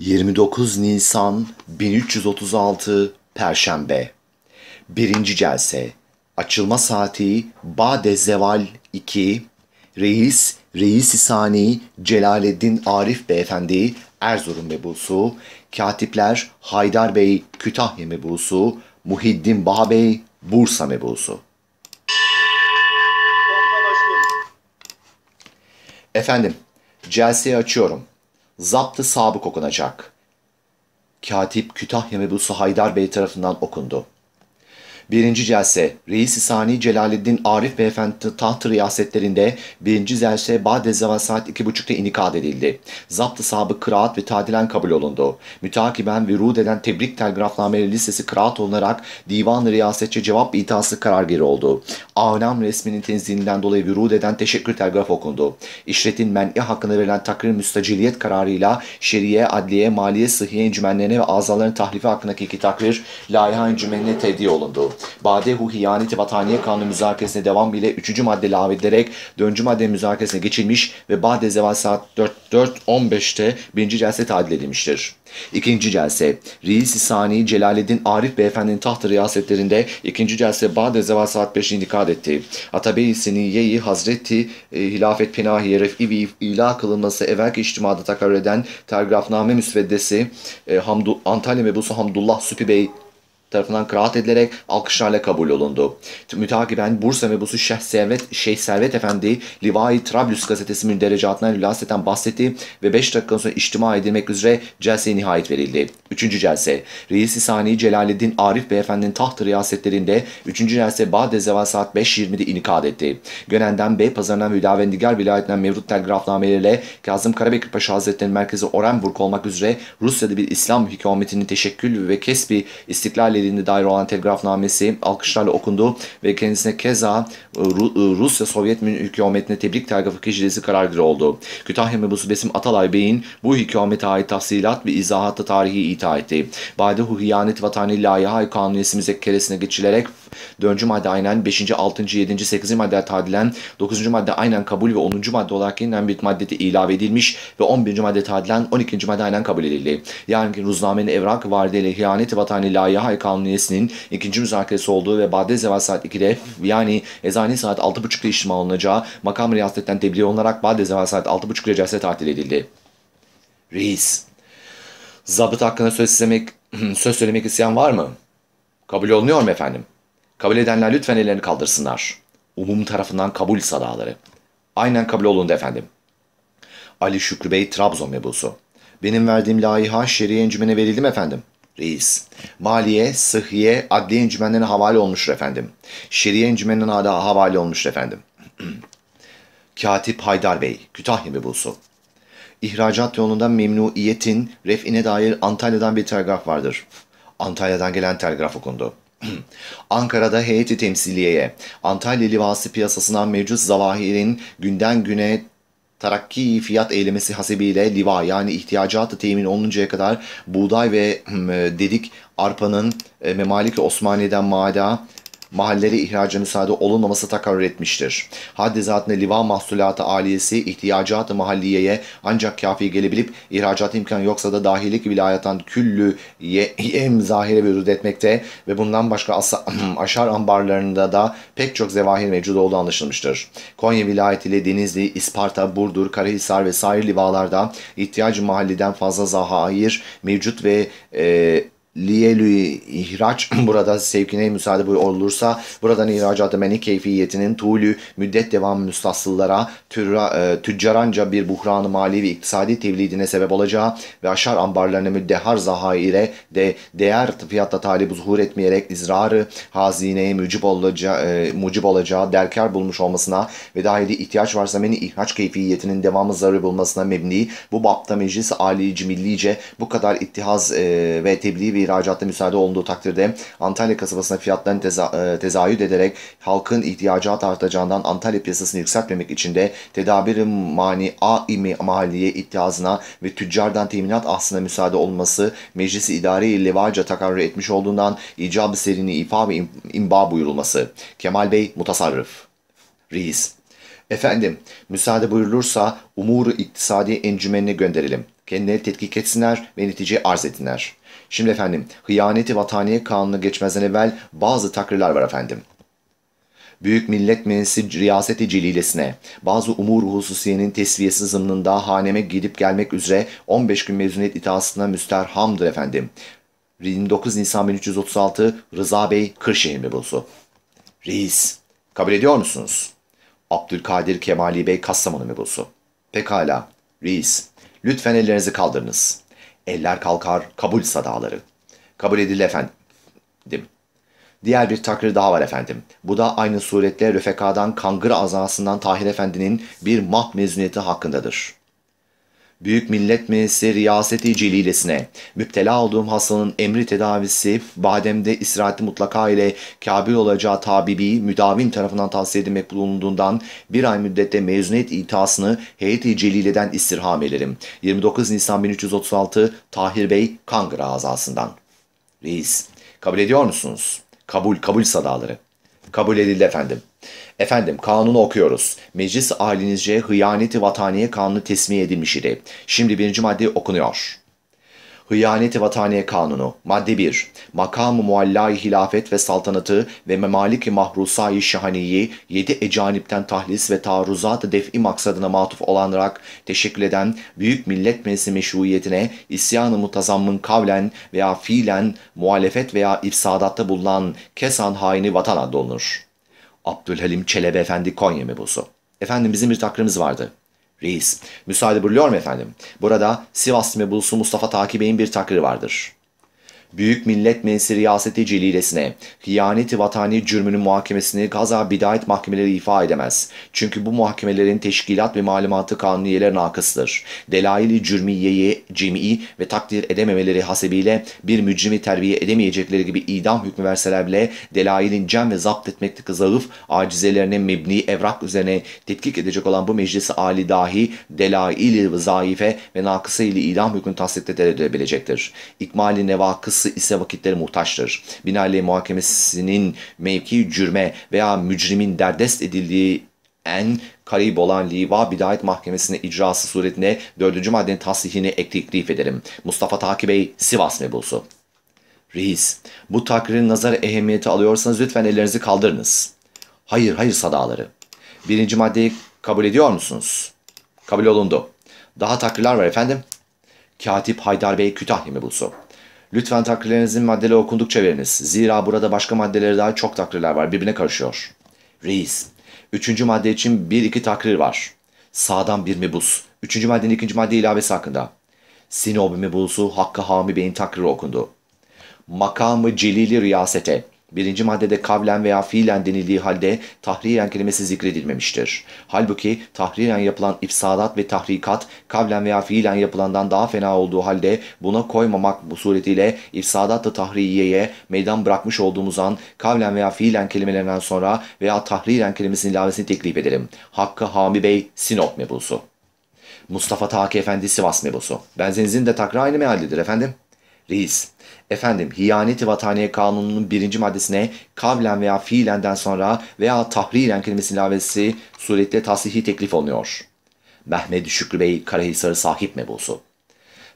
29 Nisan 1336 Perşembe Birinci celse Açılma saati Bade Zeval 2 Reis Reis-i Sani Celaleddin Arif Beyefendi Erzurum mebusu Katipler Haydar Bey Kütahya mebusu Muhiddin Baha Bey Bursa mebusu Efendim, celseyi açıyorum zaptı sabık okunacak. Katip Kütahya mebusu Haydar Bey tarafından okundu. Birinci celse Reis-i Sani Celaleddin Arif Beyefendi taht riyasetlerinde birinci celse Bade zaman saat 2.30'da inikad edildi. Zaptı sahibi sabık kıraat ve tadilen kabul olundu. Mütakiben vürud eden tebrik telgrafnameleri listesi kıraat olunarak divan riyasetçe cevap itası karar geri oldu. Alam resminin tenzilinden dolayı vürud eden teşekkür telgraf okundu. İşretin men'i hakkında verilen takrir müstaciliyet kararıyla şeriye, adliye, maliye, sıhhiye encümenlerine ve azaların tahlifi hakkındaki iki takrir layiha encümenine tevdi olundu. Badehuhi yani Vataniye Kanunu müzakeresine devam bile 3. madde lav edilerek 4. madde müzakeresine geçilmiş ve Bade Zeval saat 4.15'te 1. celse tadil edilmiştir. İkinci celse Reis-i Sani Celaleddin Arif Beyefendi'nin tahtı riyasetlerinde ikinci celse Bade Zeval saat 5'i indikat etti. Atabey-i Seniye-i Hazreti e, Hilafet Penahiye Ref'i ila kılınması evvelki içtimada takarrür eden telgrafname müsveddesi e, Hamdu, Antalya mebusu Hamdullah Süpi Bey tarafından kıraat edilerek alkışlarla kabul olundu. Mütakiben Bursa mebusu Şeyh Servet, Şeyh Servet Efendi Livai Trablus gazetesi müderrecatından hülaseten bahsetti ve 5 dakika sonra içtima edilmek üzere celseye nihayet verildi. 3. celse reisi Sani Celaleddin Arif Beyefendi'nin taht riyasetlerinde 3. celse Bade Zeval saat 5.20'de inikad etti. Gönen'den B, Pazarından Hüdavendigar vilayetinden Mevrut telgrafnameleriyle Kazım Karabekir Paşa Hazretleri'nin merkezi Orenburg olmak üzere Rusya'da bir İslam hükümetinin teşekkül ve kesbi istiklal ilerlediğine dair olan telgrafnamesi alkışlarla okundu ve kendisine keza e, e, Rusya Sovyet hükümetine tebrik telgrafı kişilesi karargır oldu. Kütahya mebusu Besim Atalay Bey'in bu hükümete ait tafsilat ve izahatta tarihi ita etti. Badehu Hiyanet Vatani Layiha Kanuniyesi müzekkeresine geçilerek 4. madde aynen 5. 6. 7. 8. madde tadilen 9. madde aynen kabul ve 10. madde olarak yeniden bir maddede ilave edilmiş ve 11. madde tadilen 12. madde aynen kabul edildi. Yarınki ruznamenin evrak vardiyle Hiyanet Vatani Layiha Kanuniyesi'nin ikinci müzakeresi olduğu ve badde zeval saat 2'de yani ezani saat 6.30'da işlem alınacağı makam riyasetten tebliğ olunarak badde zeval saat 6.30'da celse tatil edildi. Reis, zabıt hakkında söz, istemek, söz söylemek isteyen var mı? Kabul olunuyor mu efendim? Kabul edenler lütfen ellerini kaldırsınlar. Umum tarafından kabul sadaları. Aynen kabul olundu efendim. Ali Şükrü Bey Trabzon mebusu. Benim verdiğim laiha şeriye encümene verildi mi efendim? reis. Maliye, Sıhhiye, adli Encümenlerine havale olmuştur efendim. Şiriye Encümenine hala havale olmuştur efendim. Katip Haydar Bey, Kütahya bulsun. İhracat yolundan memnuiyetin refine dair Antalya'dan bir telgraf vardır. Antalya'dan gelen telgraf okundu. Ankara'da heyeti temsiliyeye, Antalya livası piyasasından mevcut zavahirin günden güne terakki fiyat eylemesi hasebiyle liva yani ihtiyacatı temin oluncaya kadar buğday ve hmm, e, dedik arpanın e, Memalik Osmaniye'den mada mahalleri ihracını sade olunmaması takarrur etmiştir. Haddi zatına livan mahsulatı aliyesi ihtiyacatı mahalliyeye ancak kafi gelebilip ihracat imkan yoksa da dahilik vilayetan küllü yem zahire vücut etmekte ve bundan başka asa, aşar ambarlarında da pek çok zevahir mevcut olduğu anlaşılmıştır. Konya vilayeti ile Denizli, İsparta, Burdur, Karahisar ve sair livalarda ihtiyacı mahalliden fazla zahir mevcut ve e, Liyelü'yü ihraç buradan sevkine müsaade olursa buradan ihracatı meni keyfiyetinin tuğlü müddet devam müstasıllara türra, e, tüccaranca bir buhranı mali ve iktisadi tevlidine sebep olacağı ve aşar ambarlarını müddehar zahaire de değer fiyatta talip zuhur etmeyerek izrarı hazineye mucib, olaca, e, mucib olacağı derkar bulmuş olmasına ve dahili ihtiyaç varsa meni ihraç keyfiyetinin devamı zarı bulmasına mebni bu bapta meclis alici millice bu kadar ittihaz e, ve tebliğ ve ihracatta müsaade olunduğu takdirde Antalya kasabasına fiyatların teza, e, ederek halkın ihtiyacat artacağından Antalya piyasasını yükseltmemek için de tedabir mani a imi mahalliye ihtiyazına ve tüccardan teminat aslında müsaade olması meclisi idare levaca takarrur etmiş olduğundan icab-ı serini ifa ve imba buyurulması. Kemal Bey mutasarrıf. Reis. Efendim, müsaade buyurulursa umuru iktisadi encümenine gönderelim. Kendileri tetkik etsinler ve netice arz edinler. Şimdi efendim hıyaneti vataniye kanunu geçmezden evvel bazı takrirler var efendim. Büyük Millet Meclisi riyaseti cililesine bazı umur hususiyenin tesviyesi zımnında haneme gidip gelmek üzere 15 gün mezuniyet itaatına müsterhamdır efendim. 29 Nisan 1336 Rıza Bey Kırşehir Mebusu. Reis, kabul ediyor musunuz? Abdülkadir Kemali Bey Kastamonu Mebusu. Pekala, reis, lütfen ellerinizi kaldırınız.'' Eller kalkar kabul sadaları. Kabul edildi efendim. Diğer bir takrir daha var efendim. Bu da aynı suretle Rüfeka'dan Kangır azasından Tahir Efendi'nin bir mah mezuniyeti hakkındadır.'' Büyük Millet Meclisi riyaseti cililesine müptela olduğum hastanın emri tedavisi bademde istirahatli mutlaka ile kabir olacağı tabibi müdavim tarafından tavsiye edilmek bulunduğundan bir ay müddette mezuniyet itasını heyeti cilileden istirham ederim. 29 Nisan 1336 Tahir Bey Kangra azasından. Reis, kabul ediyor musunuz? Kabul, kabul sadaları. Kabul edildi efendim. Efendim kanunu okuyoruz. Meclis ailenizce hıyaneti vataniye kanunu tesmiye edilmiş idi. Şimdi birinci madde okunuyor. Hıyaneti Vataniye Kanunu Madde 1 Makam-ı Muallay Hilafet ve Saltanatı ve Memalik-i Mahrusay-i Şahaniyi 7 ecanipten tahlis ve taarruzat-ı def'i maksadına matuf olanarak teşekkül eden Büyük Millet Meclisi meşruiyetine isyan-ı mutazammın kavlen veya fiilen muhalefet veya ifsadatta bulunan kesan haini vatan adolunur. Abdülhalim Çelebi Efendi Konya mebusu. Efendim bizim bir takrimiz vardı. Reis, müsaade buyuruyor mu efendim? Burada Sivas mebusu Mustafa Taki bir takri vardır. Büyük Millet Meclisi riyaseti celilesine hıyaneti vatani cürmünün muhakemesini gaza bidayet mahkemeleri ifa edemez. Çünkü bu muhakemelerin teşkilat ve malumatı kanuniyeler nakısıdır. Delaili cürmiyeyi cemi'i ve takdir edememeleri hasebiyle bir mücrimi terbiye edemeyecekleri gibi idam hükmü verseler bile delailin cem ve zapt etmekte zayıf acizelerine mebni evrak üzerine tetkik edecek olan bu meclisi âli dahi delaili zayıfe ve nakısa ile idam hükmünü tasdikte edebilecektir. İkmali nevakısı yargısı ise vakitleri muhtaçtır. Binaenaleyh muhakemesinin mevki cürme veya mücrimin derdest edildiği en karib olan liva bidayet mahkemesine icrası suretine dördüncü maddenin tasdihini teklif ederim. Mustafa Taki Bey Sivas mebusu. Reis, bu takririn nazar ehemmiyeti alıyorsanız lütfen ellerinizi kaldırınız. Hayır, hayır sadaları. Birinci maddeyi kabul ediyor musunuz? Kabul olundu. Daha takriler var efendim. Katip Haydar Bey Kütahya mebusu. Lütfen takrirlerinizin maddeleri okundukça veriniz. Zira burada başka maddeleri daha çok takrirler var. Birbirine karışıyor. Reis. Üçüncü madde için bir iki takrir var. Sağdan bir mebus. Üçüncü maddenin ikinci madde ilavesi hakkında. Sinob mebusu Hakkı Hami Bey'in takriri okundu. Makamı Celili Riyasete. Birinci maddede kavlen veya fiilen denildiği halde tahriyen kelimesi zikredilmemiştir. Halbuki tahriyen yapılan ifsadat ve tahrikat kavlen veya fiilen yapılandan daha fena olduğu halde buna koymamak bu suretiyle ifsadat-ı tahriyeye meydan bırakmış olduğumuz an kavlen veya fiilen kelimelerinden sonra veya tahriyen kelimesinin ilavesini teklif edelim. Hakkı Hami Bey Sinop mebusu. Mustafa Taki Efendi Sivas mebusu. Benzenizin de takra aynı meallidir efendim. Reis. Efendim hiyaneti vataniye kanununun birinci maddesine kavlen veya fiilenden sonra veya tahriren kelimesi ilavesi suretle tasihi teklif olunuyor. Mehmet Şükrü Bey Karahisar sahip mebusu.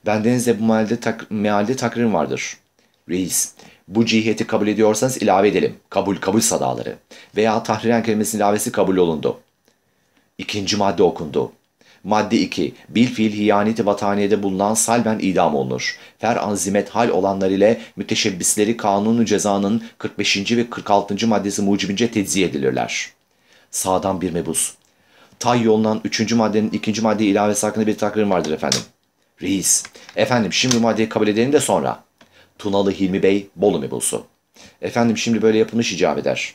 Bendenizde bu mealde, tak mealde takrim vardır. Reis, bu ciheti kabul ediyorsanız ilave edelim. Kabul kabul sadaları. Veya tahriren kelimesi ilavesi kabul olundu. İkinci madde okundu. Madde 2. Bil fiil hiyaneti vataniyede bulunan salben idam olunur. Fer anzimet hal olanlar ile müteşebbisleri kanunu cezanın 45. ve 46. maddesi mucibince tedzi edilirler. Sağdan bir mebus. Tay yolunan 3. maddenin 2. madde ilavesi hakkında bir takrim vardır efendim. Reis. Efendim şimdi maddeyi kabul edelim de sonra. Tunalı Hilmi Bey Bolu mebusu. Efendim şimdi böyle yapılmış icap eder.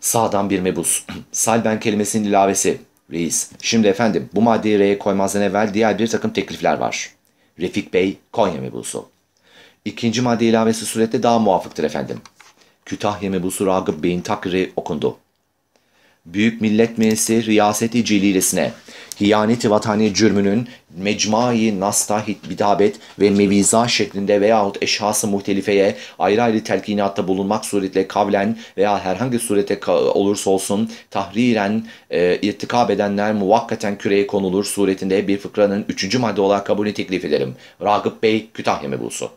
Sağdan bir mebus. Salben kelimesinin ilavesi Reis, şimdi efendim bu maddeyi R'ye koymazdan evvel diğer bir takım teklifler var. Refik Bey, Konya mebusu. İkinci madde ilavesi surette daha muafıktır efendim. Kütahya mebusu Ragıp Bey'in takri okundu. Büyük Millet Meclisi Riyaseti Celilesine hiyaneti vatani cürmünün mecmai nasta bidabet ve meviza şeklinde veyahut eşhası muhtelifeye ayrı ayrı telkinatta bulunmak suretle kavlen veya herhangi surete olursa olsun tahriren e, irtikab edenler muvakkaten küreye konulur suretinde bir fıkranın üçüncü madde olarak kabulü teklif ederim. Ragıp Bey Kütahya mebusu.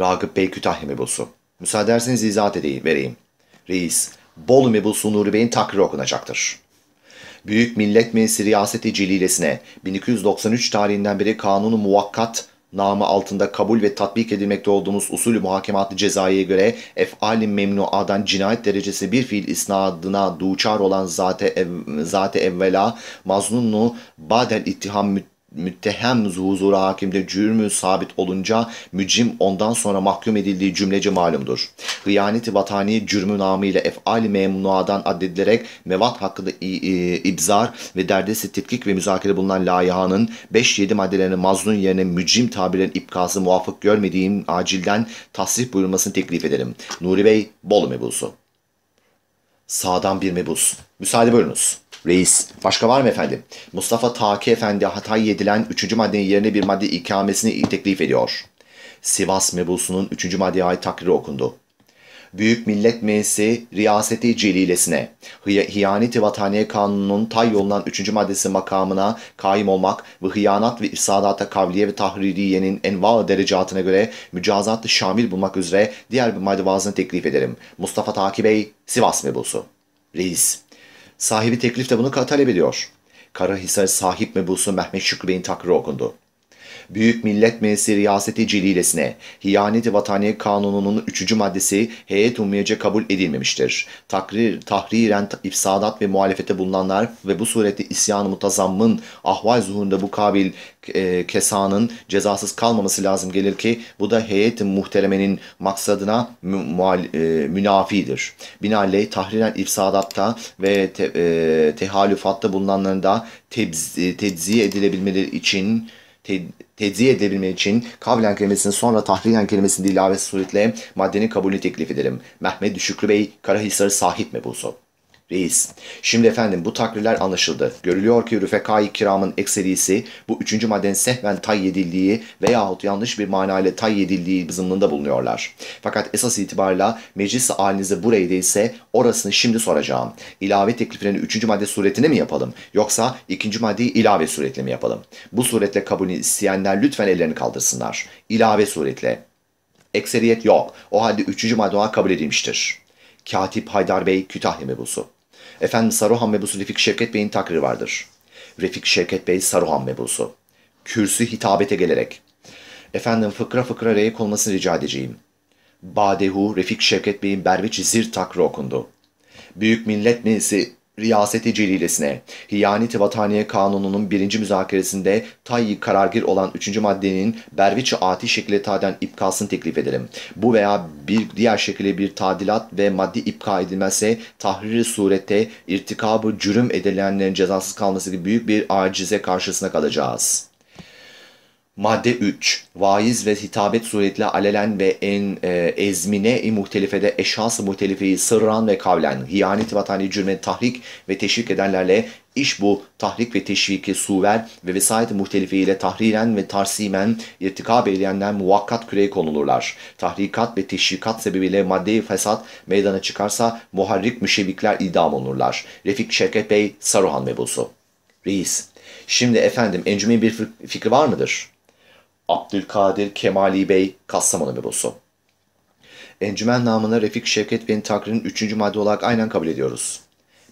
Ragıp Bey Kütahya mebusu. Müsaade ederseniz izah edeyim, vereyim. Reis, Bolu Mebusu Nuri Bey'in takdiri okunacaktır. Büyük Millet Meclisi Riyaseti Cililesine 1293 tarihinden beri kanunu muvakkat namı altında kabul ve tatbik edilmekte olduğumuz usulü muhakematlı cezaya göre efali memnuadan cinayet derecesi bir fiil isnadına duçar olan zate, ev, zate evvela maznunnu badel ittiham müddettir müttehem huzura hakimde cürmü sabit olunca mücim ondan sonra mahkum edildiği cümlece malumdur. Hıyaneti vatani cürmü namı ile efal memnuadan addedilerek mevat hakkında ibzar ve derdesi tetkik ve müzakere bulunan layihanın 5-7 maddelerini mazlun yerine mücim tabirlerin ipkası muvafık görmediğim acilden tasrih buyurmasını teklif ederim. Nuri Bey, Bolu mebusu. Sağdan bir mebus. Müsaade buyurunuz. Reis, başka var mı efendim? Mustafa Taki Efendi Hatay yedilen 3. maddenin yerine bir madde ikamesini teklif ediyor. Sivas mebusunun 3. maddeye ait takriri okundu. Büyük Millet Meclisi Riyaseti Celilesine, Hiy Hiyaneti Vataniye Kanunu'nun tay yolundan 3. maddesi makamına kaim olmak ve hıyanat ve ifsadata kavliye ve tahririyenin enva derecatına göre mücazat şamil bulmak üzere diğer bir madde vaazını teklif ederim. Mustafa Taki Bey, Sivas Mebusu. Reis, Sahibi teklif de bunu talep ediyor. Karahisar sahip mebusu Mehmet Şükrü Bey'in takri okundu. Büyük Millet Meclisi Riyaseti Celilesine Hiyaneti Vatani Kanunu'nun 3. maddesi heyet ummiyece kabul edilmemiştir. Takrir, tahriren ifsadat ve muhalefete bulunanlar ve bu surette isyan mutazammın ahval zuhurunda bu kabil e, kesanın cezasız kalmaması lazım gelir ki bu da heyet-i muhteremenin maksadına mü, muhal, e, münafidir. Binaenaleyh tahriren ifsadatta ve te, e, tehalüfatta bulunanların da tebzi, e, tebziye edilebilmeleri için te tedzih edebilme için kavlen kelimesinin sonra tahriyen kelimesini ilavesi suretle maddenin kabulünü teklif ederim. Mehmet Şükrü Bey Karahisar'ı sahip mi bulsun? Reis. Şimdi efendim bu takrirler anlaşıldı. Görülüyor ki Rüfekai Kiram'ın ekserisi bu üçüncü madden sehven tay edildiği veyahut yanlış bir manayla tay edildiği zımnında bulunuyorlar. Fakat esas itibarla meclis halinize buraydı ise orasını şimdi soracağım. İlave tekliflerini üçüncü madde suretine mi yapalım yoksa ikinci maddeyi ilave suretle mi yapalım? Bu suretle kabulü isteyenler lütfen ellerini kaldırsınlar. İlave suretle. Ekseriyet yok. O halde üçüncü madde kabul edilmiştir. Katip Haydar Bey Kütahya mebusu. Efendim Saruhan mebusu Refik Şevket Bey'in takriri vardır. Refik Şevket Bey Saruhan mebusu. Kürsü hitabete gelerek. Efendim fıkra fıkra reyek olmasını rica edeceğim. Badehu Refik Şevket Bey'in Berbiç Zir takri okundu. Büyük Millet Meclisi Riyaseti Celilesine, Hiyaneti Vataniye Kanunu'nun birinci müzakeresinde tayyi karargir olan üçüncü maddenin berviçi ati şekilde taden ipkasını teklif ederim. Bu veya bir diğer şekilde bir tadilat ve maddi ipka edilmezse tahriri surette irtikabı cürüm edilenlerin cezasız kalması gibi büyük bir acize karşısına kalacağız.'' Madde 3. Vaiz ve hitabet suretle alelen ve en e, ezmine-i muhtelifede eşhas-ı muhtelifeyi sırran ve kavlen, hiyanet vatani cürme tahrik ve teşvik edenlerle iş bu tahrik ve teşviki suver ve vesayet-i ile tahriren ve tarsimen irtikab eyleyenden muvakkat küreye konulurlar. Tahrikat ve teşvikat sebebiyle madde fesat meydana çıkarsa muharrik müşebbikler idam olurlar. Refik Şevket Bey, Saruhan mebusu. Reis, şimdi efendim encümenin bir fikri var mıdır? Abdülkadir Kemali Bey Kastamonu Memosu. Encümen namına Refik Şevket Bey'in takririni üçüncü madde olarak aynen kabul ediyoruz.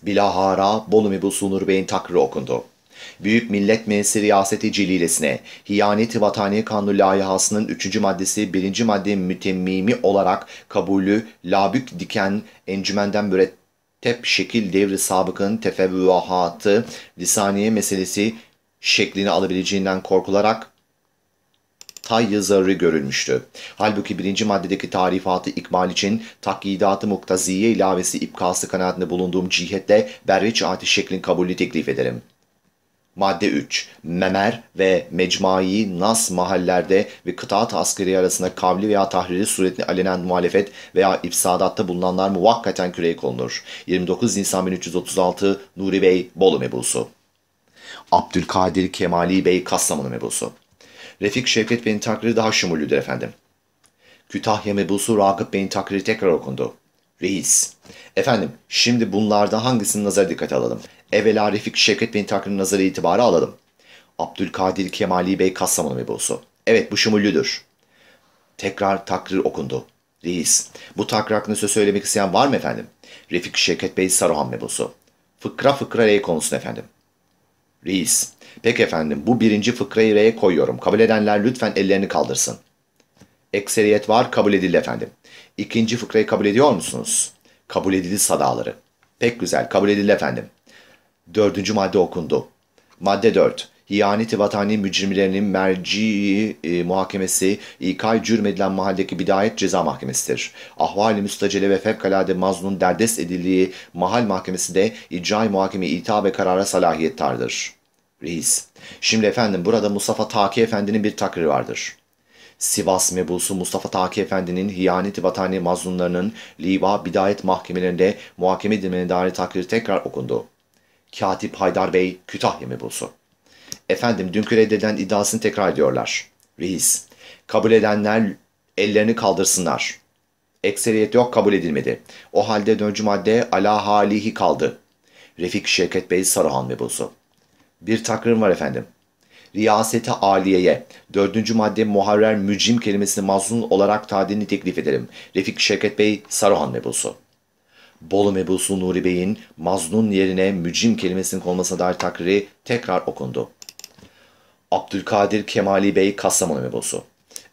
Bilahara Bolu Mebusu Nur Bey'in takriri okundu. Büyük Millet Meclisi Riyaseti Cililesine Hiyaneti Vatani Kanunu layihasının 3. maddesi 1. madde mütemmimi olarak kabulü labük diken encümenden mürettep şekil devri sabıkın tefevvühatı lisaniye meselesi şeklini alabileceğinden korkularak tay yazarı görülmüştü. Halbuki birinci maddedeki tarifatı ikmal için takyidat muktaziye ilavesi ipkası kanaatinde bulunduğum cihette berriç ateş şeklin kabulünü teklif ederim. Madde 3. Memer ve mecmai nas mahallerde ve kıtaat askeri arasında kavli veya tahriri suretini alenen muhalefet veya ifsadatta bulunanlar muvakkaten küreye konulur. 29 Nisan 1336 Nuri Bey Bolu mebusu. Abdülkadir Kemali Bey Kastamonu mebusu. Refik Şevket Bey'in takriri daha şumullüdür efendim. Kütahya mebusu Ragıp Bey'in takriri tekrar okundu. Reis. Efendim şimdi bunlardan hangisini nazara dikkate alalım? Evvela Refik Şevket Bey'in takrini nazarı itibara alalım. Abdülkadir Kemali Bey Kastamonu mebusu. Evet bu şumullüdür. Tekrar takrir okundu. Reis. Bu takrir hakkında söz söylemek isteyen var mı efendim? Refik Şevket Bey Saruhan mebusu. Fıkra fıkra rey konusun efendim. Reis. Pek efendim bu birinci fıkrayı R'ye koyuyorum. Kabul edenler lütfen ellerini kaldırsın. Ekseriyet var kabul edildi efendim. İkinci fıkrayı kabul ediyor musunuz? Kabul edildi sadaları. Pek güzel kabul edildi efendim. Dördüncü madde okundu. Madde 4. Hiyaneti vatani mücrimlerinin merci e, muhakemesi ikay cürmedilen mahalledeki bidayet ceza mahkemesidir. Ahval-i müstacele ve fevkalade mazlum derdest edildiği mahal mahkemesi de icra-i muhakeme ita ve karara salahiyettardır. Reis. Şimdi efendim burada Mustafa Taki Efendi'nin bir takriri vardır. Sivas mebusu Mustafa Taki Efendi'nin hiyaneti vatani mazlumlarının liva bidayet mahkemelerinde muhakeme edilmenin dair takriri tekrar okundu. Katip Haydar Bey Kütahya mebusu. Efendim dünkü reddeden iddiasını tekrar ediyorlar. Reis. Kabul edenler ellerini kaldırsınlar. Ekseriyet yok kabul edilmedi. O halde döncü madde ala halihi kaldı. Refik Şevket Bey Saruhan mebusu bir takrim var efendim. Riyasete aliyeye, dördüncü madde muharrer mücrim kelimesini mazlun olarak tadilini teklif ederim. Refik Şevket Bey, Saruhan mebusu. Bolu mebusu Nuri Bey'in mazlun yerine mücrim kelimesinin konmasına dair takriri tekrar okundu. Abdülkadir Kemali Bey, Kastamonu mebusu.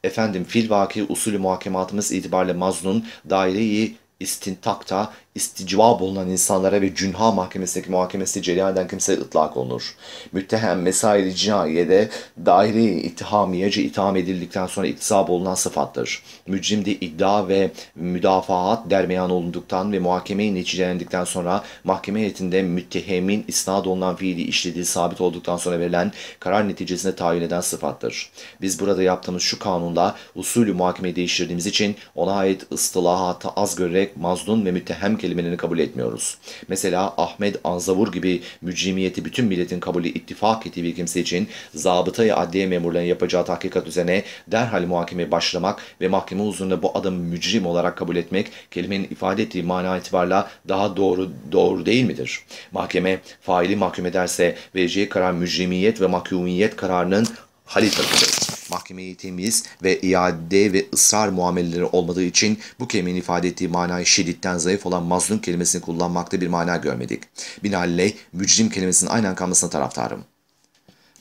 Efendim fil vaki usulü muhakematımız itibariyle mazlun daireyi istintakta isticva bulunan insanlara ve cünha mahkemesindeki muhakemesi cereyan kimse ıtlak olunur. Müttehem mesaili cinayede daire-i ittihamiyece itham edildikten sonra iktisap olunan sıfattır. Mücrimde iddia ve müdafaat dermeyan olunduktan ve muhakemeye neticelendikten sonra mahkeme heyetinde müttehemin isnat olunan fiili işlediği sabit olduktan sonra verilen karar neticesinde tayin eden sıfattır. Biz burada yaptığımız şu kanunda usulü muhakemeyi değiştirdiğimiz için ona ait ıstılahatı az görerek mazlun ve müttehem kelimesi kelimenin kabul etmiyoruz. Mesela Ahmet Anzavur gibi mücrimiyeti bütün milletin kabulü ittifak ettiği bir kimse için zabıtayı adliye memurlarının yapacağı tahkikat üzerine derhal muhakeme başlamak ve mahkeme huzurunda bu adamı mücrim olarak kabul etmek kelimenin ifade ettiği mana itibarla daha doğru doğru değil midir? Mahkeme faili mahkum ederse vereceği karar mücrimiyet ve mahkumiyet kararının halifesidir. Mahkemeyi temiz ve iade ve ısrar muamelleri olmadığı için bu kelimenin ifade ettiği manayı şiddetten zayıf olan mazlum kelimesini kullanmakta bir mana görmedik. Binaenaleyh mücrim kelimesinin aynen kalmasına taraftarım.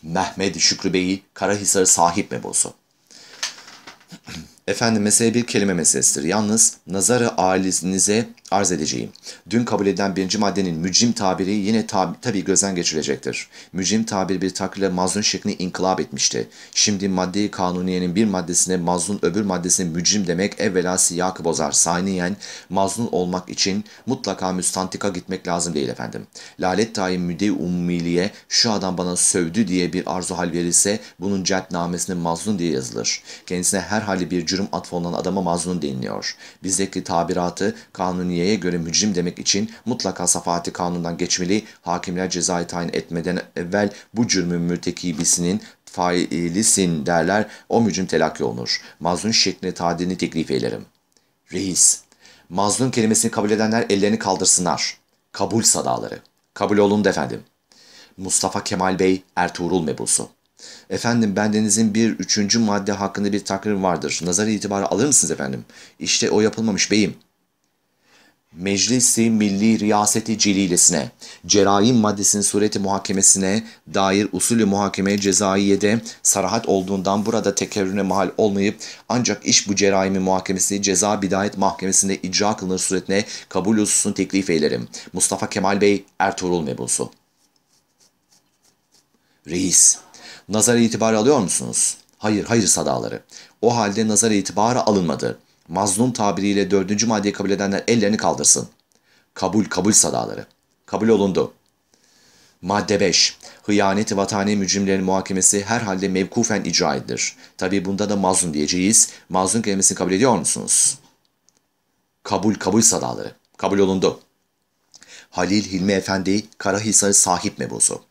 Mehmet Şükrü Bey'i Karahisarı sahip mi mebusu. Efendim mesele bir kelime meselesidir. Yalnız nazarı ailesinize arz edeceğim. Dün kabul edilen birinci maddenin mücrim tabiri yine tab tabii gözden geçirecektir. Mücrim tabiri bir takdirle mazlun şeklini inkılap etmişti. Şimdi maddeyi kanuniyenin bir maddesine mazlun öbür maddesine mücrim demek evvela siyakı bozar. Saniyen mazlun olmak için mutlaka müstantika gitmek lazım değil efendim. Lalet tayin müde ummiliye şu adam bana sövdü diye bir arzu hal verirse bunun celp namesine mazlun diye yazılır. Kendisine herhalde hali bir cürüm atfolunan adama mazlun deniliyor. Bizdeki tabiratı kanuni kanuniyeye göre mücrim demek için mutlaka safahati kanundan geçmeli, hakimler cezayı tayin etmeden evvel bu cürmün mürtekibisinin failisin derler, o mücrim telakki olunur. Mazlum şeklinde tadilini teklif eylerim. Reis, mazlum kelimesini kabul edenler ellerini kaldırsınlar. Kabul sadaları. Kabul olun efendim. Mustafa Kemal Bey, Ertuğrul Mebusu. Efendim bendenizin bir üçüncü madde hakkında bir takrim vardır. Nazar itibarı alır mısınız efendim? İşte o yapılmamış beyim. Meclisi Milli Riyaseti Celilesine, cerrahi maddesinin sureti muhakemesine dair usulü muhakeme cezaiyede sarahat olduğundan burada tekerrüne mahal olmayıp ancak iş bu cerrahi muhakemesi ceza bidayet mahkemesinde icra kılınır suretine kabul hususunu teklif eylerim. Mustafa Kemal Bey, Ertuğrul Mebusu. Reis, nazar itibarı alıyor musunuz? Hayır, hayır sadaları. O halde nazar itibara alınmadı mazlum tabiriyle dördüncü maddeyi kabul edenler ellerini kaldırsın. Kabul kabul sadaları. Kabul olundu. Madde 5. Hıyaneti vatani mücrimlerin muhakemesi herhalde mevkufen icra edilir. Tabi bunda da mazlum diyeceğiz. Mazlum kelimesini kabul ediyor musunuz? Kabul kabul sadaları. Kabul olundu. Halil Hilmi Efendi Karahisarı sahip mebusu.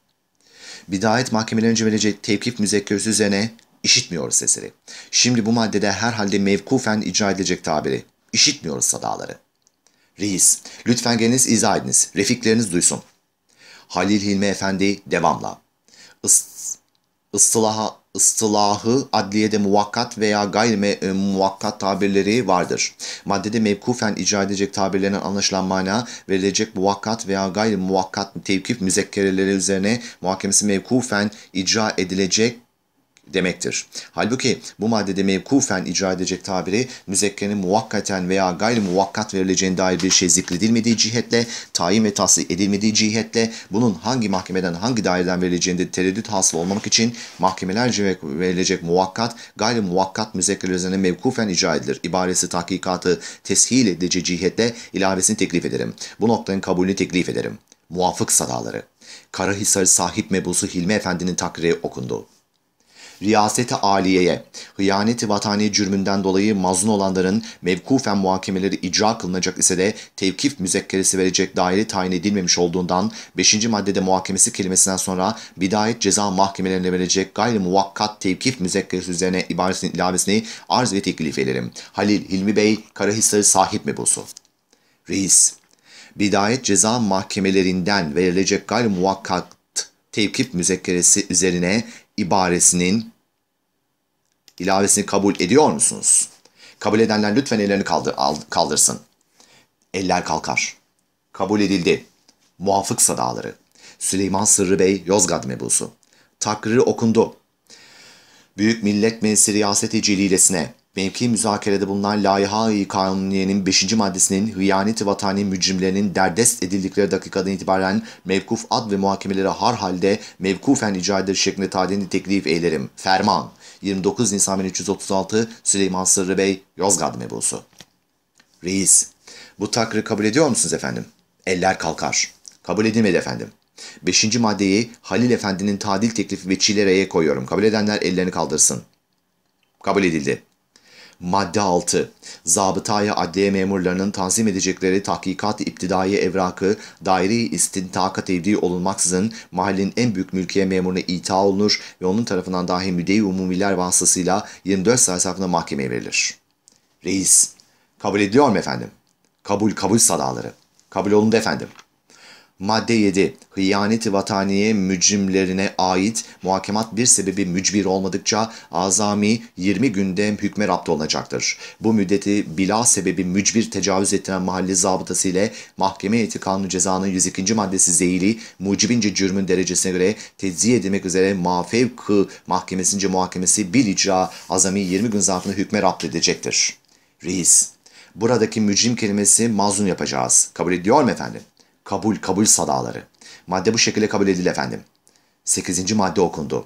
Bidayet mahkemelerince verecek tevkif müzekkesi üzerine işitmiyor sesleri. Şimdi bu maddede herhalde mevkufen icra edilecek tabiri. İşitmiyoruz sadaları. Reis, lütfen geliniz izah ediniz. Refikleriniz duysun. Halil Hilmi Efendi devamla. Ist, ıstılaha, ıstılahı adliyede muvakkat veya gayrime e, muvakkat tabirleri vardır. Maddede mevkufen icra edecek tabirlerinden anlaşılan mana verilecek muvakkat veya gayrı muvakkat tevkif müzekkereleri üzerine muhakemesi mevkufen icra edilecek demektir. Halbuki bu maddede mevkufen icra edecek tabiri müzekkenin muvakkaten veya gayri muvakkat verileceğine dair bir şey zikredilmediği cihetle, tayin ve tasdik edilmediği cihetle bunun hangi mahkemeden hangi daireden verileceğinde tereddüt hasıl olmamak için mahkemelerce verilecek muvakkat, gayri muvakkat müzekker üzerine mevkufen icra edilir. İbaresi tahkikatı teshil edici cihetle ilavesini teklif ederim. Bu noktanın kabulünü teklif ederim. Muvafık sadaları. Karahisar sahip mebusu Hilmi Efendi'nin takriri okundu riyaseti aliyeye, hıyaneti vatani cürmünden dolayı mazun olanların mevkufen muhakemeleri icra kılınacak ise de tevkif müzekkeresi verecek daire tayin edilmemiş olduğundan 5. maddede muhakemesi kelimesinden sonra bidayet ceza mahkemelerine verecek gayri muvakkat tevkif müzekkeresi üzerine ibaresinin ilavesini arz ve teklif ederim. Halil Hilmi Bey, Karahisar'ı sahip mi mebusu. Reis, bidayet ceza mahkemelerinden verilecek gayri muvakkat tevkif müzekkeresi üzerine ibaresinin ilavesini kabul ediyor musunuz? Kabul edenler lütfen ellerini kaldır, kaldırsın. Eller kalkar. Kabul edildi. Muafık sadaları. Süleyman Sırrı Bey Yozgat mebusu. Takriri okundu. Büyük Millet Meclisi Riyaseti Celilesine Mevki müzakerede bulunan Layiha-i Kanuniye'nin 5. maddesinin hıyaneti vatani mücrimlerinin derdest edildikleri dakikadan itibaren mevkuf ad ve muhakemeleri halde mevkufen icra edilir şeklinde tadini teklif eylerim. Ferman 29 Nisan 1336 Süleyman Sırrı Bey Yozgat mebusu. Reis, bu takri kabul ediyor musunuz efendim? Eller kalkar. Kabul edilmedi efendim. Beşinci maddeyi Halil Efendi'nin tadil teklifi ve çilereye koyuyorum. Kabul edenler ellerini kaldırsın. Kabul edildi. Madde 6. Zabıtaya adliye memurlarının tanzim edecekleri tahkikat iptidai evrakı daire istintaka tevdi olunmaksızın mahallenin en büyük mülkiye memuruna ita olunur ve onun tarafından dahi müdeyi umumiler vasıtasıyla 24 saat zarfında mahkemeye verilir. Reis, kabul ediyor mu efendim? Kabul kabul sadaları. Kabul olundu efendim. Madde 7. Hıyaneti vataniye mücrimlerine ait muhakemat bir sebebi mücbir olmadıkça azami 20 günde hükme rapt olacaktır. Bu müddeti bila sebebi mücbir tecavüz ettiren mahalle zabıtası ile mahkeme heyeti kanunu cezanın 102. maddesi zeyli mucibince cürmün derecesine göre tezziye edilmek üzere mafevkı mahkemesince muhakemesi bir icra azami 20 gün zarfında hükme rapt edecektir. Reis, buradaki mücrim kelimesi mazlum yapacağız. Kabul ediyor mu efendim? Kabul, kabul sadaları. Madde bu şekilde kabul edildi efendim. 8. madde okundu.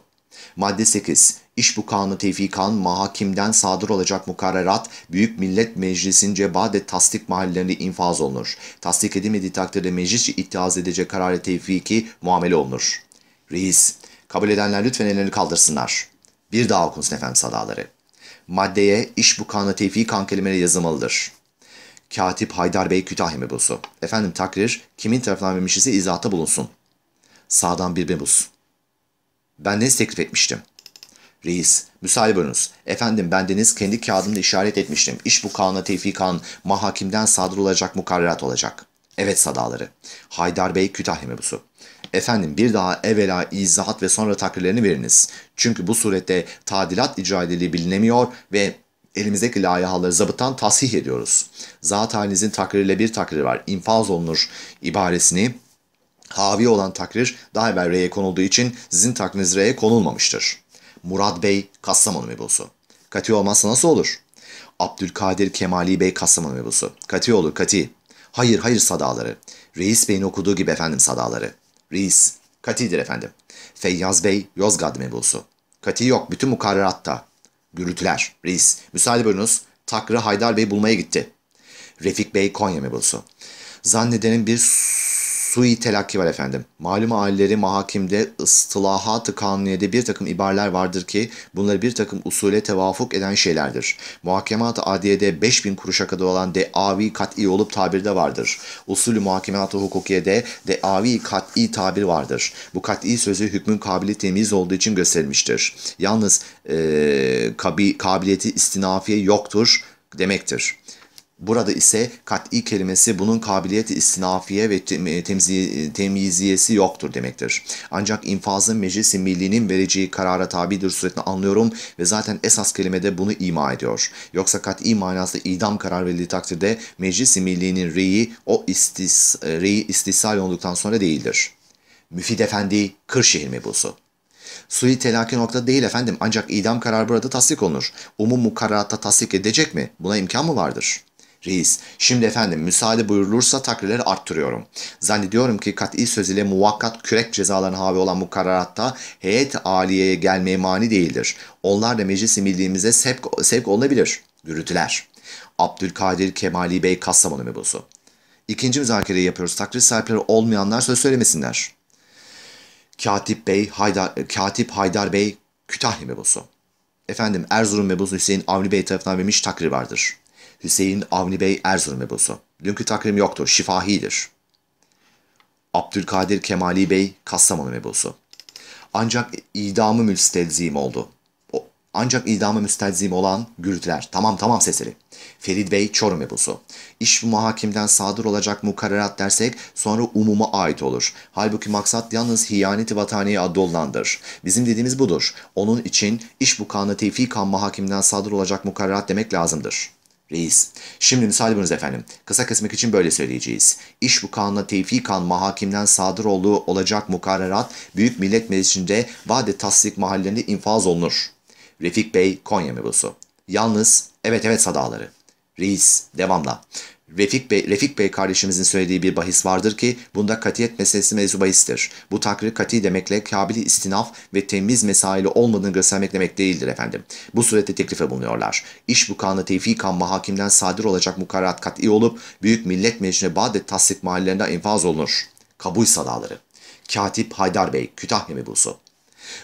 Madde 8. İş bu kanunu tevfikan mahakimden sadır olacak mukarrerat Büyük Millet Meclisi'nce badet tasdik mahallelerinde infaz olunur. Tasdik edilmediği takdirde meclisçi itiraz edecek karar tevfiki muamele olunur. Reis, kabul edenler lütfen ellerini kaldırsınlar. Bir daha okunsun efendim sadaları. Maddeye iş bu kanunu tevfikan kelimeleri yazılmalıdır. Katip Haydar Bey Kütahya mebusu. Efendim takrir kimin tarafından verilmiş ise izahatta bulunsun. Sağdan bir mebus. Bendeniz teklif etmiştim. Reis, müsaade buyurunuz. Efendim bendeniz kendi kağıdımda işaret etmiştim. İş bu kanuna tevfikan, mahakimden sadır olacak mukarrerat olacak. Evet sadaları. Haydar Bey Kütahya mebusu. Efendim bir daha evvela izahat ve sonra takrirlerini veriniz. Çünkü bu surette tadilat icra edildiği bilinemiyor ve elimizdeki layihaları zabıttan tasih ediyoruz. Zat halinizin takdiriyle bir takdiri var. İnfaz olunur ibaresini havi olan takrir daha evvel R'ye konulduğu için sizin takdiriniz R'ye konulmamıştır. Murat Bey Kastamonu mebusu. Kati olmazsa nasıl olur? Abdülkadir Kemali Bey Kastamonu mebusu. Kati olur kati. Hayır hayır sadaları. Reis Bey'in okuduğu gibi efendim sadaları. Reis. Katidir efendim. Feyyaz Bey Yozgat mebusu. Kati yok bütün mukarratta. Gürültüler. Reis, müsaade buyurunuz. Takra Haydar Bey bulmaya gitti. Refik Bey Konya mebusu. Zannedenin bir sui telakki var efendim. Malum aileleri mahakimde ıstılahat-ı kanuniyede bir takım ibarler vardır ki bunları bir takım usule tevafuk eden şeylerdir. Muhakemat-ı adiyede 5000 kuruşa kadar olan de avi kat'i olup tabirde vardır. Usulü muhakemat-ı hukukiyede de avi kat'i tabir vardır. Bu kat'i sözü hükmün kabili temiz olduğu için gösterilmiştir. Yalnız e, kabi, kabiliyeti istinafiye yoktur demektir. Burada ise kat'i kelimesi bunun kabiliyeti istinafiye ve e, temzi, e, temyiziyesi yoktur demektir. Ancak infazın meclisi millinin vereceği karara tabidir suretini anlıyorum ve zaten esas kelimede bunu ima ediyor. Yoksa kat'i manasında idam karar verildiği takdirde meclisi millinin reyi o istis, e, reyi istisal olduktan sonra değildir. Müfit Efendi Kırşehir mebusu. Suri telaki nokta değil efendim ancak idam karar burada tasdik olunur. Umum mukarratta tasdik edecek mi? Buna imkan mı vardır?'' Reis, şimdi efendim müsaade buyurulursa takrileri arttırıyorum. Zannediyorum ki kat'i söz ile muvakkat kürek cezalarına havi olan bu kararatta heyet aliyeye gelmeye mani değildir. Onlar da meclis-i milliğimize sevk, sevk olabilir. Gürültüler. Abdülkadir Kemali Bey Kastamonu mebusu. İkinci müzakereyi yapıyoruz. Takdir sahipleri olmayanlar söz söylemesinler. Katip Bey, Haydar, Katip Haydar Bey Kütahya mebusu. Efendim Erzurum mebusu Hüseyin Avni Bey tarafından vermiş takrir vardır.'' Hüseyin Avni Bey Erzurum ebusu. Dünkü takvim yoktu. Şifahidir. Abdülkadir Kemali Bey Kastamonu mebusu. Ancak idamı müstelzim oldu. O, ancak idamı müstelzim olan gürültüler. Tamam tamam sesleri. Ferid Bey Çorum mebusu. İş bu muhakimden sadır olacak mukarrerat dersek sonra umuma ait olur. Halbuki maksat yalnız hiyaneti vataniye addollandır. Bizim dediğimiz budur. Onun için iş bu kanı tevfikan muhakimden sadır olacak mukarrerat demek lazımdır.'' Reis, şimdi müsaade buyurunuz efendim. Kısa kesmek için böyle söyleyeceğiz. İş bu kanuna tevfikan mahakimden sadır olduğu olacak mukarrerat Büyük Millet Meclisi'nde vade tasdik mahallelerinde infaz olunur. Refik Bey, Konya mebusu. Yalnız, evet evet sadaları. Reis, devamla. Refik Bey, Refik Bey kardeşimizin söylediği bir bahis vardır ki bunda katiyet meselesi mevzu bahistir. Bu takrir kati demekle kabili istinaf ve temiz mesaili olmadığını göstermek demek değildir efendim. Bu surette teklife bulunuyorlar. İş bu kanı tevfikan mahakimden sadir olacak mukarrat kat'i olup Büyük Millet Meclisi'ne Bağdat tasdik mahallelerinde infaz olunur. Kabul sadaları. Katip Haydar Bey, Kütahya mebusu.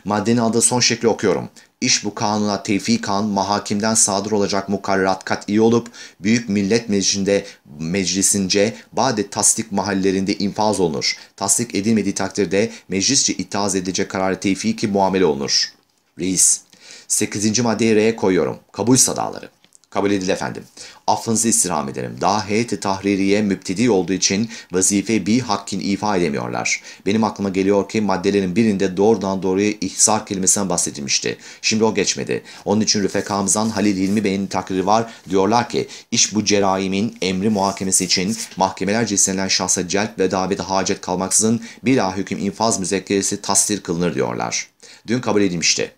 Maddenin adı son şekli okuyorum. İş bu kanuna tevfikan mahakimden sadır olacak mukarrat kat'i olup Büyük Millet Meclisi'nde meclisince bade tasdik mahallelerinde infaz olunur. Tasdik edilmediği takdirde meclisçe itaz edilecek karar tevfiki muamele olunur. Reis 8. maddeye R'ye koyuyorum. Kabul sadaları kabul edil efendim. Affınızı istirham ederim. Daha heyeti tahririye müptedi olduğu için vazife bir hakkin ifa edemiyorlar. Benim aklıma geliyor ki maddelerin birinde doğrudan doğruya ihsar kelimesinden bahsedilmişti. Şimdi o geçmedi. Onun için Rüfekamızdan Halil Hilmi Bey'in takriri var. Diyorlar ki iş bu ceraimin emri muhakemesi için mahkemeler istenilen şahsa celp ve davete hacet kalmaksızın bila hüküm infaz müzekkeresi tasdir kılınır diyorlar. Dün kabul edilmişti.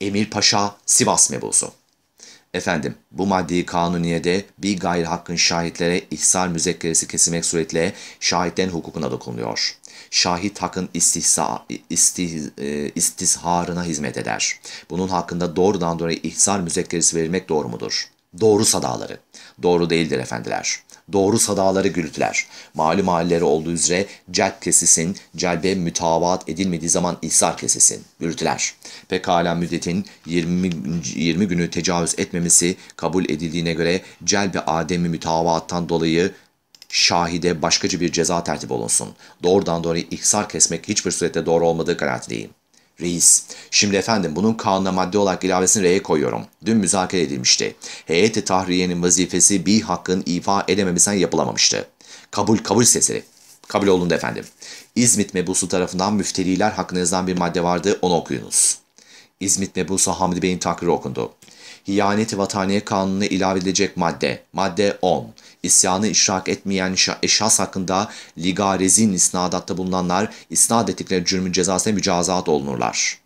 Emir Paşa Sivas mebusu. Efendim bu maddi kanuniyede bir gayr hakkın şahitlere ihsal müzekkeresi kesilmek suretle şahitlerin hukukuna dokunuyor. Şahit hakkın istihsa, istih, e, istizharına hizmet eder. Bunun hakkında doğrudan doğruya ihsal müzekkeresi verilmek doğru mudur? Doğru sadaları. Doğru değildir efendiler doğru sadaları güldüler. Malum halleri olduğu üzere celp kesisin, celbe mütavat edilmediği zaman ihsar kesesin güldüler. Pekala müddetin 20, 20 günü tecavüz etmemesi kabul edildiğine göre celbe Adem'i mütavattan dolayı şahide başkaca bir ceza tertip olunsun. Doğrudan doğruya ihsar kesmek hiçbir surette doğru olmadığı kanaatindeyim reis. Şimdi efendim bunun kanuna madde olarak ilavesini R'ye koyuyorum. Dün müzakere edilmişti. Heyeti tahriyenin vazifesi bir hakkın ifa edememesinden yapılamamıştı. Kabul kabul sesleri. Kabul olundu efendim. İzmit mebusu tarafından müfteliler hakkında yazılan bir madde vardı onu okuyunuz. İzmit mebusu Hamdi Bey'in takriri okundu. Hiyaneti Vataniye Kanunu'na ilave edilecek madde. Madde 10. İsyanı işrak etmeyen şahs hakkında ligarezin isnadatta bulunanlar isnat ettikleri cürmün cezasına mücazat olunurlar.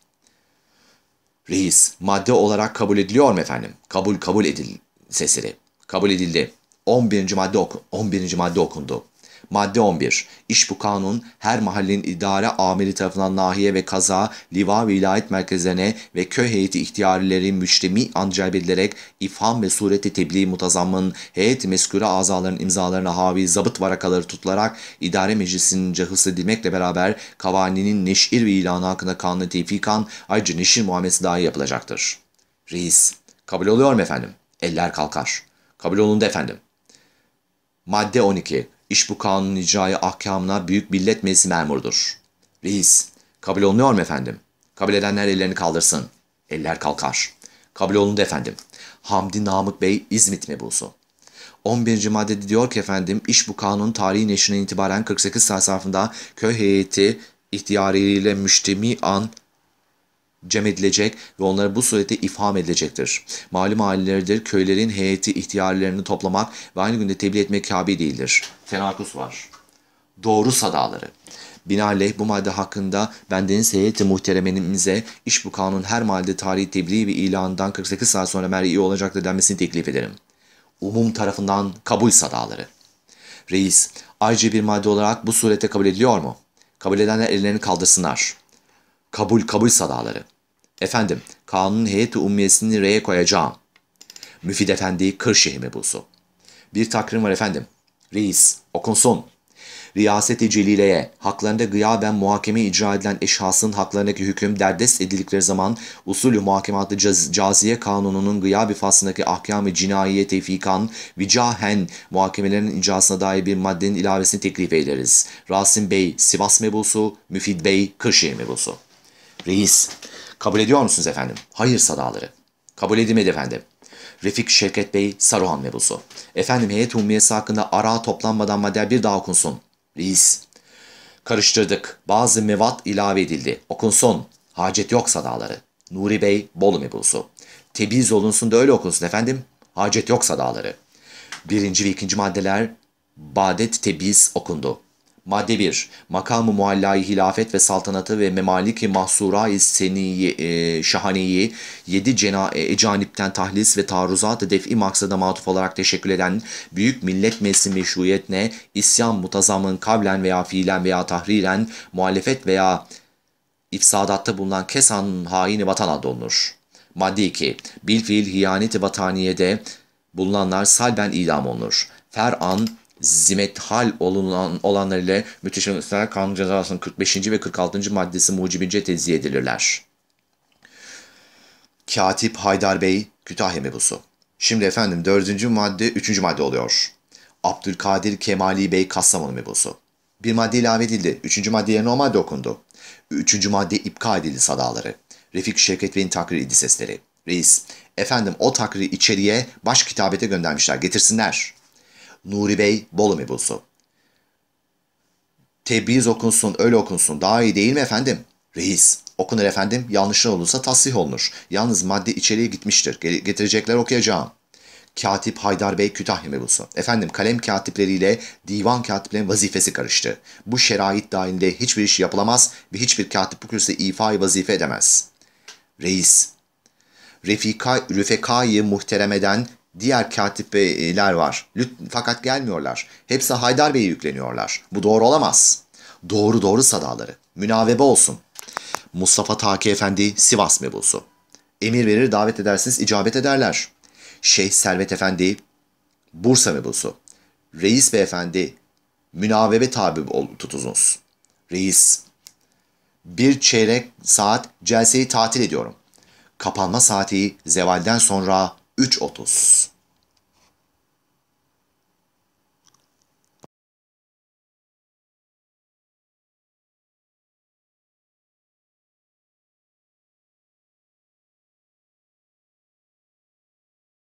Reis, madde olarak kabul ediliyor mu efendim? Kabul kabul edil sesleri. Kabul edildi. 11. madde oku 11. madde okundu. Madde 11. İş bu kanun her mahallenin idare amiri tarafından nahiye ve kaza, liva vilayet merkezlerine ve köy heyeti ihtiyarileri müştemi ancak edilerek ifham ve sureti tebliğ mutazammın heyet meskure azaların imzalarına havi zabıt varakaları tutularak idare meclisince edilmekle beraber kavaninin neşir ve ilanı hakkında kanunu tevfikan ayrıca neşir muamelesi dahi yapılacaktır. Reis, kabul oluyor mu efendim? Eller kalkar. Kabul olundu efendim. Madde 12. İş bu kanun icrayı ahkamına Büyük Millet Meclisi memurudur. Reis, kabul olunuyor mu efendim? Kabul edenler ellerini kaldırsın. Eller kalkar. Kabul olundu efendim. Hamdi Namık Bey İzmit mebusu. 11. maddede diyor ki efendim iş bu kanunun tarihi neşrine itibaren 48 saat zarfında köy heyeti ihtiyarıyla müştemi an cem edilecek ve onlara bu surette ifham edilecektir. Malum halleridir, köylerin heyeti ihtiyarlarını toplamak ve aynı günde tebliğ etmek Kabe değildir. Tenakus var. Doğru sadaları. Binaenaleyh bu madde hakkında bendeniz heyeti muhteremenize iş bu kanun her madde tarihi tebliğ ve ilanından 48 saat sonra mer'i olacak denmesini teklif ederim. Umum tarafından kabul sadaları. Reis, ayrıca bir madde olarak bu surette kabul ediliyor mu? Kabul edenler ellerini kaldırsınlar.'' Kabul kabul sadaları. Efendim, kanun heyeti ummiyesini reye koyacağım. Müfid Efendi Kırşehir mebusu. Bir takrim var efendim. Reis, okunsun. Riyaseti Celile'ye haklarında gıyaben muhakeme icra edilen eşhasın haklarındaki hüküm derdest edildikleri zaman usulü muhakematı caz caziye kanununun gıyabi faslındaki ahkam-ı cinayiye tevfikan vicahen muhakemelerin icrasına dair bir maddenin ilavesini teklif ederiz. Rasim Bey Sivas mebusu, Müfid Bey Kırşehir mebusu. Reis, kabul ediyor musunuz efendim? Hayır sadaları. Kabul edemedi efendim. Refik Şevket Bey Saruhan mebusu. Efendim heyet umumiyesi hakkında ara toplanmadan madde bir daha okunsun. Reis. Karıştırdık. Bazı mevat ilave edildi. Okunsun. Hacet yok sadaları. Nuri Bey Bolu mebusu. Tebiz olunsun da öyle okunsun efendim. Hacet yok sadaları. Birinci ve ikinci maddeler Badet Tebiz okundu. Madde 1. Makamı muallayı hilafet ve saltanatı ve memaliki mahsura-i seniyi, e, şahaneyi 7 cena, e, ecanipten tahlis ve taarruzat-ı def'i maksada matuf olarak teşekkül eden Büyük Millet Meclisi meşruiyetine isyan mutazamın kavlen veya fiilen veya tahriren muhalefet veya ifsadatta bulunan kesan haini vatana donur. Madde 2. Bilfiil hiyaneti vataniyede bulunanlar salben idam olunur. Fer'an zimethal olunan, olanlar ile müteşebbisler kanun cezasının 45. ve 46. maddesi mucibince tezih edilirler. Katip Haydar Bey, Kütahya mebusu. Şimdi efendim 4. madde, 3. madde oluyor. Abdülkadir Kemali Bey Kastamonu mebusu. Bir madde ilave edildi. 3. madde yerine o madde okundu. Üçüncü madde ipka edildi sadaları. Refik Şevket Bey'in takrir idi sesleri. Reis, efendim o takriri içeriye baş kitabete göndermişler. Getirsinler. Nuri Bey Bolu mebusu. Tebriz okunsun, öyle okunsun. Daha iyi değil mi efendim? Reis, okunur efendim. Yanlışın olursa tasih olunur. Yalnız madde içeriye gitmiştir. Getirecekler okuyacağım. Katip Haydar Bey Kütahya mebusu. Efendim kalem katipleriyle divan katiplerin vazifesi karıştı. Bu şerait dahilinde hiçbir iş yapılamaz ve hiçbir katip bu kürsüde ifai vazife edemez. Reis, Refika, Rüfekai Muhteremeden diğer katipler var. fakat gelmiyorlar. Hepsi Haydar Bey'e yükleniyorlar. Bu doğru olamaz. Doğru doğru sadaları. Münavebe olsun. Mustafa Taki Efendi Sivas mebusu. Emir verir davet edersiniz icabet ederler. Şeyh Servet Efendi Bursa mebusu. Reis Beyefendi münavebe tabi tutunuz. Reis bir çeyrek saat celseyi tatil ediyorum. Kapanma saati zevalden sonra 3.30.